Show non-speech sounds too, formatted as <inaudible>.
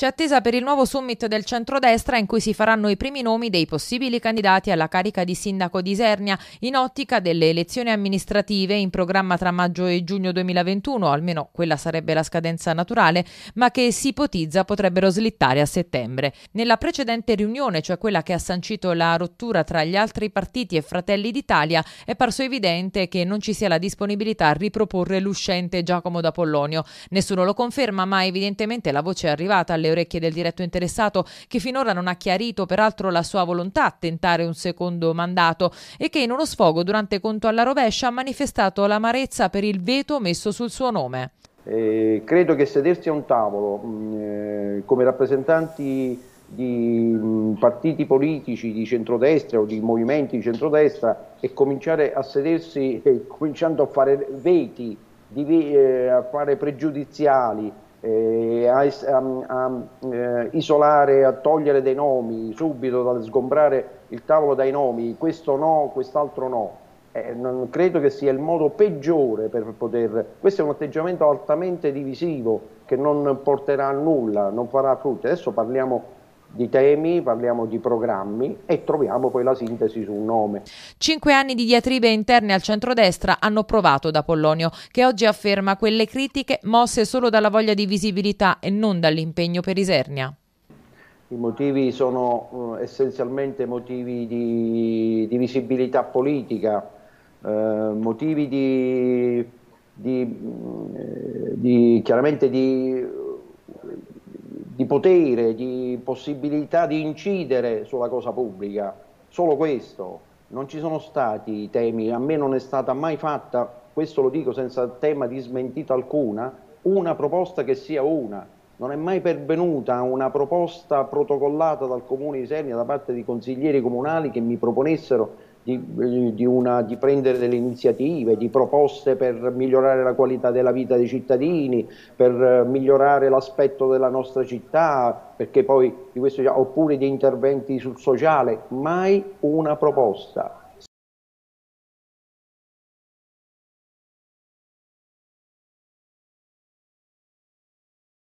C'è attesa per il nuovo summit del centrodestra in cui si faranno i primi nomi dei possibili candidati alla carica di sindaco di Isernia in ottica delle elezioni amministrative in programma tra maggio e giugno 2021, almeno quella sarebbe la scadenza naturale, ma che si ipotizza potrebbero slittare a settembre. Nella precedente riunione, cioè quella che ha sancito la rottura tra gli altri partiti e Fratelli d'Italia, è parso evidente che non ci sia la disponibilità a riproporre l'uscente Giacomo da Pollonio. Nessuno lo conferma, ma evidentemente la voce è arrivata alle alle orecchie del diretto interessato che finora non ha chiarito peraltro la sua volontà a tentare un secondo mandato e che in uno sfogo durante conto alla rovescia ha manifestato l'amarezza per il veto messo sul suo nome. Eh, credo che sedersi a un tavolo mh, mm, eh, come rappresentanti di mh, mm, partiti politici di centrodestra o di movimenti di centrodestra e cominciare a sedersi eh, <laughs> cominciando a fare veti, di, eh, a fare pregiudiziali, eh, a, a, a eh, isolare, a togliere dei nomi, subito da sgombrare il tavolo dai nomi, questo no, quest'altro no. Eh, non credo che sia il modo peggiore per poter. Questo è un atteggiamento altamente divisivo che non porterà a nulla, non farà frutti. Adesso parliamo di temi, parliamo di programmi e troviamo poi la sintesi su un nome. Cinque anni di diatribe interne al centrodestra hanno provato da Pollonio, che oggi afferma quelle critiche mosse solo dalla voglia di visibilità e non dall'impegno per Isernia. I motivi sono eh, essenzialmente motivi di, di visibilità politica, eh, motivi di, di, mm, eh, di chiaramente di potere, di possibilità di incidere sulla cosa pubblica, solo questo. Non ci sono stati temi, a me non è stata mai fatta, questo lo dico senza tema di smentita alcuna, una proposta che sia una. Non è mai pervenuta una proposta protocollata dal Comune di Sernia da parte di consiglieri comunali che mi proponessero di, di, una, di, prendere delle iniziative, di proposte per migliorare la qualità della vita dei cittadini, per eh, migliorare l'aspetto della nostra città, poi, di questo, oppure di interventi sul sociale, mai una proposta.